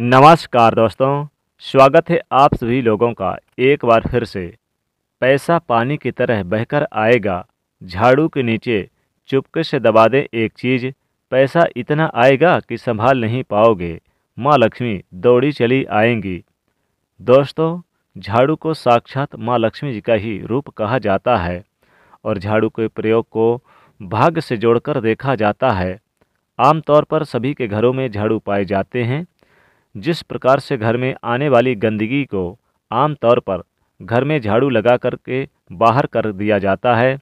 नमस्कार दोस्तों स्वागत है आप सभी लोगों का एक बार फिर से पैसा पानी की तरह बहकर आएगा झाड़ू के नीचे चुपके से दबा दें एक चीज़ पैसा इतना आएगा कि संभाल नहीं पाओगे माँ लक्ष्मी दौड़ी चली आएंगी दोस्तों झाड़ू को साक्षात माँ लक्ष्मी जी का ही रूप कहा जाता है और झाड़ू के प्रयोग को भाग्य से जोड़कर देखा जाता है आमतौर पर सभी के घरों में झाड़ू पाए जाते हैं जिस प्रकार से घर में आने वाली गंदगी को आम तौर पर घर में झाड़ू लगा कर के बाहर कर दिया जाता है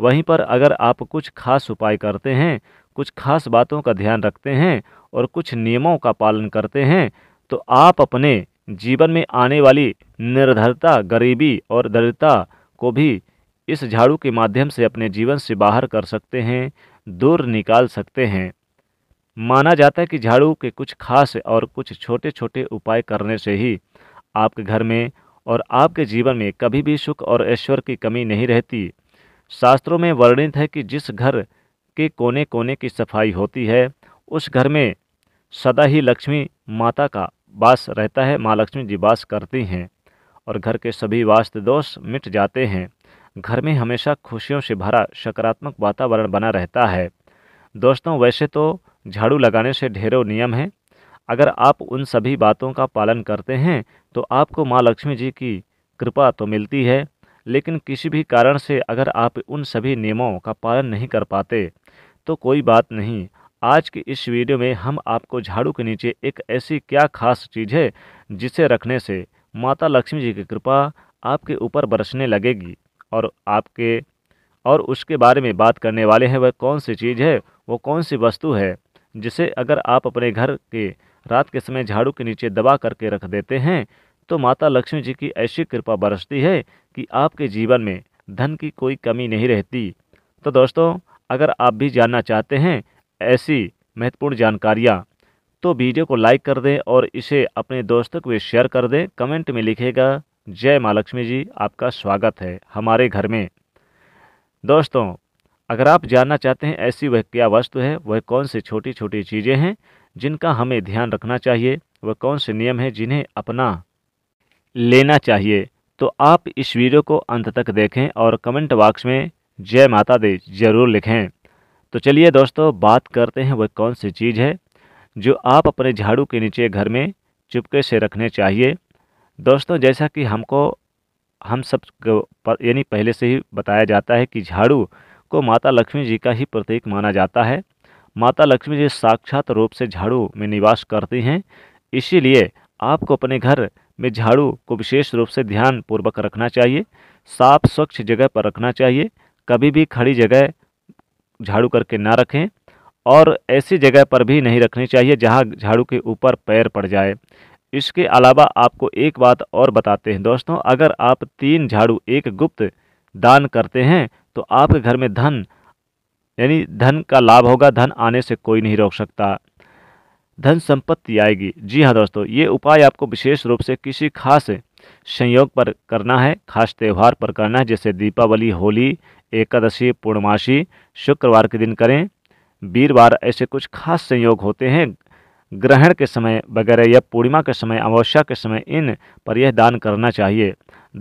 वहीं पर अगर आप कुछ खास उपाय करते हैं कुछ खास बातों का ध्यान रखते हैं और कुछ नियमों का पालन करते हैं तो आप अपने जीवन में आने वाली निर्धरता गरीबी और दरिद्रता को भी इस झाड़ू के माध्यम से अपने जीवन से बाहर कर सकते हैं दूर निकाल सकते हैं माना जाता है कि झाड़ू के कुछ खास और कुछ छोटे छोटे उपाय करने से ही आपके घर में और आपके जीवन में कभी भी सुख और ऐश्वर्य की कमी नहीं रहती शास्त्रों में वर्णित है कि जिस घर के कोने कोने की सफाई होती है उस घर में सदा ही लक्ष्मी माता का वास रहता है माँ लक्ष्मी जी वास करती हैं और घर के सभी वास्तु दोष मिट जाते हैं घर में हमेशा खुशियों से भरा सकारात्मक वातावरण बना रहता है दोस्तों वैसे तो झाड़ू लगाने से ढेरों नियम हैं अगर आप उन सभी बातों का पालन करते हैं तो आपको माँ लक्ष्मी जी की कृपा तो मिलती है लेकिन किसी भी कारण से अगर आप उन सभी नियमों का पालन नहीं कर पाते तो कोई बात नहीं आज की इस वीडियो में हम आपको झाड़ू के नीचे एक ऐसी क्या खास चीज़ है जिसे रखने से माता लक्ष्मी जी की कृपा आपके ऊपर बरसने लगेगी और आपके और उसके बारे में बात करने वाले हैं वह कौन सी चीज़ है वो कौन सी वस्तु है जिसे अगर आप अपने घर के रात के समय झाड़ू के नीचे दबा करके रख देते हैं तो माता लक्ष्मी जी की ऐसी कृपा बरसती है कि आपके जीवन में धन की कोई कमी नहीं रहती तो दोस्तों अगर आप भी जानना चाहते हैं ऐसी महत्वपूर्ण जानकारियाँ तो वीडियो को लाइक कर दें और इसे अपने दोस्तों को शेयर कर दें कमेंट में लिखेगा जय माँ लक्ष्मी जी आपका स्वागत है हमारे घर में दोस्तों अगर आप जानना चाहते हैं ऐसी वह क्या वस्तु है वह कौन सी छोटी छोटी चीज़ें हैं जिनका हमें ध्यान रखना चाहिए वह कौन से नियम हैं जिन्हें अपना लेना चाहिए तो आप इस वीडियो को अंत तक देखें और कमेंट बॉक्स में जय माता दे जरूर लिखें तो चलिए दोस्तों बात करते हैं वह कौन सी चीज़ है जो आप अपने झाड़ू के नीचे घर में चुपके से रखने चाहिए दोस्तों जैसा कि हमको हम सब यानी पहले से ही बताया जाता है कि झाड़ू को माता लक्ष्मी जी का ही प्रतीक माना जाता है माता लक्ष्मी जी साक्षात रूप से झाड़ू में निवास करती हैं इसीलिए आपको अपने घर में झाड़ू को विशेष रूप से ध्यान पूर्वक रखना चाहिए साफ स्वच्छ जगह पर रखना चाहिए कभी भी खड़ी जगह झाड़ू करके ना रखें और ऐसी जगह पर भी नहीं रखनी चाहिए जहाँ झाड़ू के ऊपर पैर पड़ जाए इसके अलावा आपको एक बात और बताते हैं दोस्तों अगर आप तीन झाड़ू एक गुप्त दान करते हैं तो आपके घर में धन यानी धन का लाभ होगा धन आने से कोई नहीं रोक सकता धन संपत्ति आएगी जी हाँ दोस्तों ये उपाय आपको विशेष रूप से किसी खास संयोग पर करना है खास त्यौहार पर करना है जैसे दीपावली होली एकादशी पूर्णमासी शुक्रवार के दिन करें वीरवार ऐसे कुछ खास संयोग होते हैं ग्रहण के समय वगैरह या पूर्णिमा के समय अमावस्या के समय इन पर यह दान करना चाहिए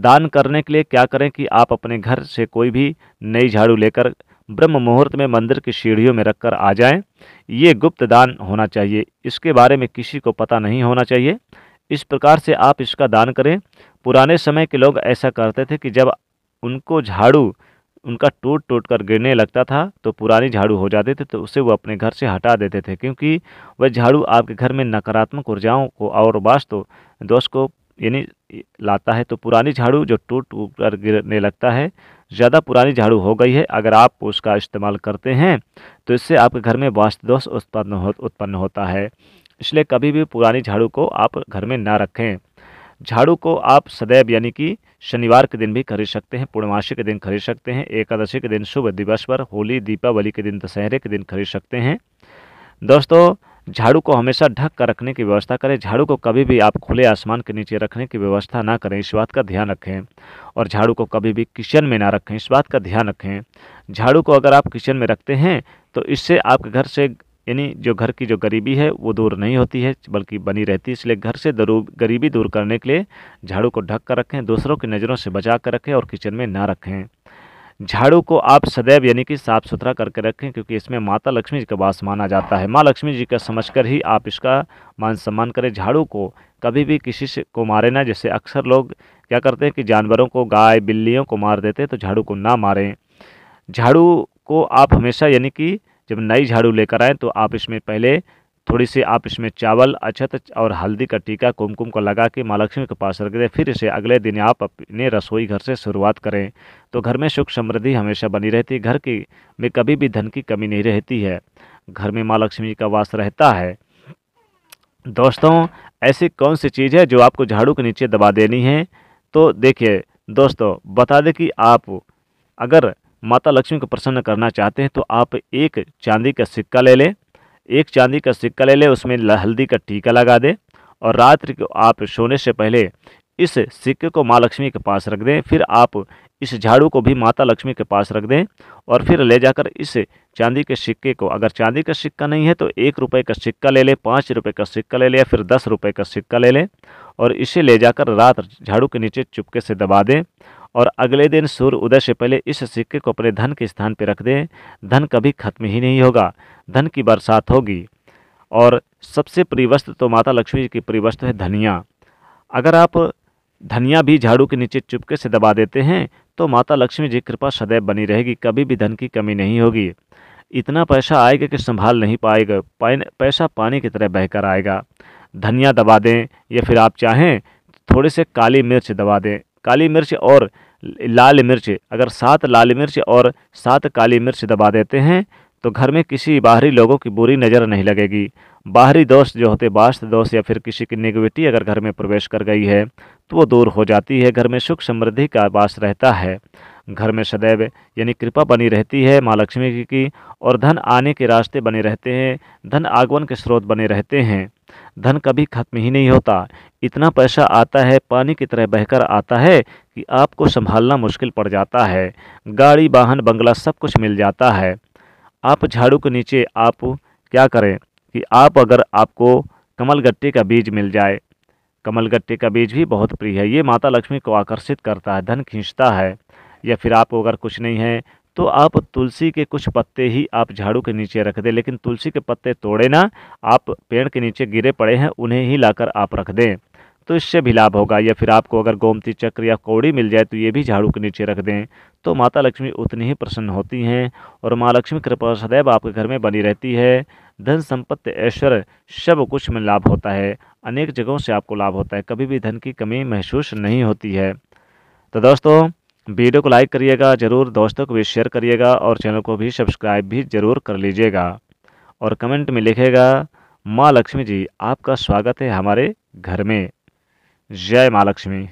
दान करने के लिए क्या करें कि आप अपने घर से कोई भी नई झाड़ू लेकर ब्रह्म मुहूर्त में मंदिर की सीढ़ियों में रखकर आ जाएं ये गुप्त दान होना चाहिए इसके बारे में किसी को पता नहीं होना चाहिए इस प्रकार से आप इसका दान करें पुराने समय के लोग ऐसा करते थे कि जब उनको झाड़ू उनका टूट टूट कर गिरने लगता था तो पुरानी झाड़ू हो जाते थे तो उसे वो अपने घर से हटा देते थे क्योंकि वह झाड़ू आपके घर में नकारात्मक ऊर्जाओं को और वास्तु दोष को यानी लाता है तो पुरानी झाड़ू जो टूट टूट कर गिरने लगता है ज़्यादा पुरानी झाड़ू हो गई है अगर आप उसका इस्तेमाल करते हैं तो इससे आपके घर में वास्तु दोष उत्पन्न हो उत्पन्न होता है इसलिए कभी भी पुरानी झाड़ू को आप घर में ना रखें झाड़ू को आप सदैव यानी कि शनिवार के दिन भी खरीद सकते हैं पूर्णमासी के दिन खरीद सकते हैं एकादशी के दिन शुभ दिवस पर होली दीपावली के दिन दशहरे के दिन खरीद सकते हैं दोस्तों झाड़ू को हमेशा ढक कर रखने की व्यवस्था करें झाड़ू को कभी भी आप खुले आसमान के नीचे रखने की व्यवस्था ना करें इस बात का ध्यान रखें और झाड़ू को कभी भी किचन में ना रखें इस बात का ध्यान रखें झाड़ू को अगर आप किचन में रखते हैं तो इससे आपके घर से यानी जो घर की जो गरीबी है वो दूर नहीं होती है बल्कि बनी रहती है इसलिए घर से गरीबी दूर करने के लिए झाड़ू को ढक कर रखें दूसरों की नज़रों से बचा कर रखें और किचन में ना रखें झाड़ू को आप सदैव यानी कि साफ़ सुथरा करके रखें क्योंकि इसमें माता लक्ष्मी जी का वास माना जाता है माँ लक्ष्मी जी का समझकर ही आप इसका मान सम्मान करें झाड़ू को कभी भी किसी से को मारे ना जैसे अक्सर लोग क्या करते हैं कि जानवरों को गाय बिल्लियों को मार देते हैं तो झाड़ू को ना मारें झाड़ू को आप हमेशा यानी कि जब नई झाड़ू लेकर आएँ तो आप इसमें पहले थोड़ी सी आप इसमें चावल अक्षत और हल्दी का टीका कुमकुम को लगा के माँ लक्ष्मी के पास रख दें फिर इसे अगले दिन आप अपने रसोई घर से शुरुआत करें तो घर में सुख समृद्धि हमेशा बनी रहती है घर की में कभी भी धन की कमी नहीं रहती है घर में माँ लक्ष्मी का वास रहता है दोस्तों ऐसी कौन सी चीज़ है जो आपको झाड़ू के नीचे दबा देनी है तो देखिए दोस्तों बता दें कि आप अगर माता लक्ष्मी को प्रसन्न करना चाहते हैं तो आप एक चांदी का सिक्का ले लें एक चांदी का सिक्का ले ले उसमें हल्दी का टीका लगा दे और रात्रि को आप सोने से पहले इस सिक्के को माँ लक्ष्मी के पास रख दें फिर आप इस झाड़ू को भी माता लक्ष्मी के पास रख दें और फिर ले जाकर इस चांदी के सिक्के को अगर चांदी का सिक्का नहीं है तो एक रुपये का सिक्का ले लें पाँच रुपये का सिक्का ले लें या फिर दस रुपये का सिक्का ले लें और इसे ले जाकर रात झाड़ू के नीचे चुपके से दबा दें और अगले दिन सूर्य उदय से पहले इस सिक्के को अपने धन के स्थान पर रख दें धन कभी खत्म ही नहीं होगा धन की बरसात होगी और सबसे प्रिय वस्त्र तो माता लक्ष्मी की प्रिय वस्त्र है धनिया अगर आप धनिया भी झाड़ू के नीचे चुपके से दबा देते हैं तो माता लक्ष्मी जी कृपा सदैव बनी रहेगी कभी भी धन की कमी नहीं होगी इतना पैसा आएगा कि संभाल नहीं पाएगा पैसा पानी की तरह बहकर आएगा धनिया दबा दें या फिर आप चाहें थोड़े से काली मिर्च दबा दें काली मिर्च और लाल मिर्च अगर सात लाल मिर्च और सात काली मिर्च दबा देते हैं तो घर में किसी बाहरी लोगों की बुरी नज़र नहीं लगेगी बाहरी दोस्त जो होते वास्त दोस्त या फिर किसी की निगेटिविटी अगर घर में प्रवेश कर गई है तो वो दूर हो जाती है घर में सुख समृद्धि का वास रहता है घर में सदैव यानी कृपा बनी रहती है माँ लक्ष्मी जी की और धन आने के रास्ते बने रहते हैं धन आगमन के स्रोत बने रहते हैं धन कभी खत्म ही नहीं होता इतना पैसा आता है पानी की तरह बहकर आता है कि आपको संभालना मुश्किल पड़ जाता है गाड़ी वाहन बंगला सब कुछ मिल जाता है आप झाड़ू के नीचे आप क्या करें कि आप अगर आपको कमल गट्टे का बीज मिल जाए कमल गट्टे का बीज भी बहुत प्रिय है ये माता लक्ष्मी को आकर्षित करता है धन खींचता है या फिर आपको अगर कुछ नहीं है तो आप तुलसी के कुछ पत्ते ही आप झाड़ू के नीचे रख दें लेकिन तुलसी के पत्ते तोड़े ना आप पेड़ के नीचे गिरे पड़े हैं उन्हें ही लाकर आप रख दें तो इससे भी लाभ होगा या फिर आपको अगर गोमती चक्र या कौड़ी मिल जाए तो ये भी झाड़ू के नीचे रख दें तो माता लक्ष्मी उतनी ही प्रसन्न होती हैं और माँ लक्ष्मी कृपा सदैव आपके घर में बनी रहती है धन संपत्ति ऐश्वर्य सब कुछ में लाभ होता है अनेक जगहों से आपको लाभ होता है कभी भी धन की कमी महसूस नहीं होती है तो दोस्तों वीडियो को लाइक करिएगा ज़रूर दोस्तों को भी शेयर करिएगा और चैनल को भी सब्सक्राइब भी ज़रूर कर लीजिएगा और कमेंट में लिखेगा माँ लक्ष्मी जी आपका स्वागत है हमारे घर में जय माँ लक्ष्मी